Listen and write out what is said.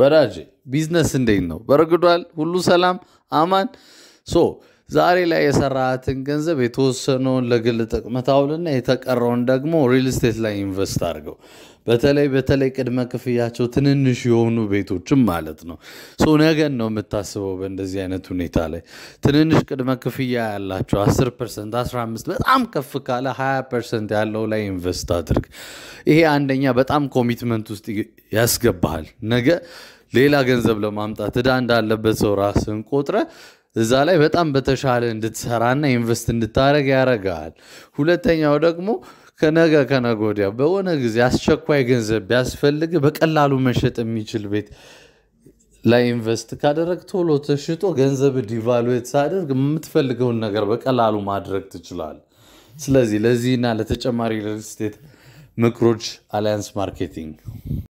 ወዳጄ ቢዝነስ እንዴት ነው? በርግዷል? ሁሉ ሰላም አማን? ሶ ዛሬ ላይ የሰራትን ገንዘብ የተወሰነውን ለግል ጥቅም ታውልና የተቀረውን ደግሞ ሪል ስቴት ላይ ኢንቨስት አድርገው። በተለይ በተለይ ቅድመ ክፍያቸው ትንንሽ የሆኑ ቤቶችም ማለት ነው። ሰው ነገን ነው የምታስበው። በእንደዚህ አይነት ሁኔታ ላይ ትንንሽ ቅድመ ክፍያ ያላቸው 10 ፐርሰንት፣ 15 በጣም ከፍ ካለ 20 ፐርሰንት ያለው ላይ ኢንቨስት አድርግ። ይሄ አንደኛ በጣም ኮሚትመንት ውስጥ ያስገባሃል። ነገ ሌላ ገንዘብ ለማምጣት እዳ እንዳለበት ሰው ራስን ቆጥረ እዛ ላይ በጣም በተሻለ እንድትሰራና ኢንቨስት እንድታደረግ ያደርጋል። ሁለተኛው ደግሞ ከነገ ከነጎዲያ በሆነ ጊዜ አስቸኳይ ገንዘብ ቢያስፈልግ በቀላሉ መሸጥ የሚችል ቤት ላይ ኢንቨስት ካደረግ ቶሎ ተሽጦ ገንዘብ ዲቫሉዌት ሳደርግ የምትፈልገውን ነገር በቀላሉ ማድረግ ትችላል። ስለዚህ ለዚህና ለተጨማሪ ሪል ስቴት ምክሮች አሊያንስ ማርኬቲንግ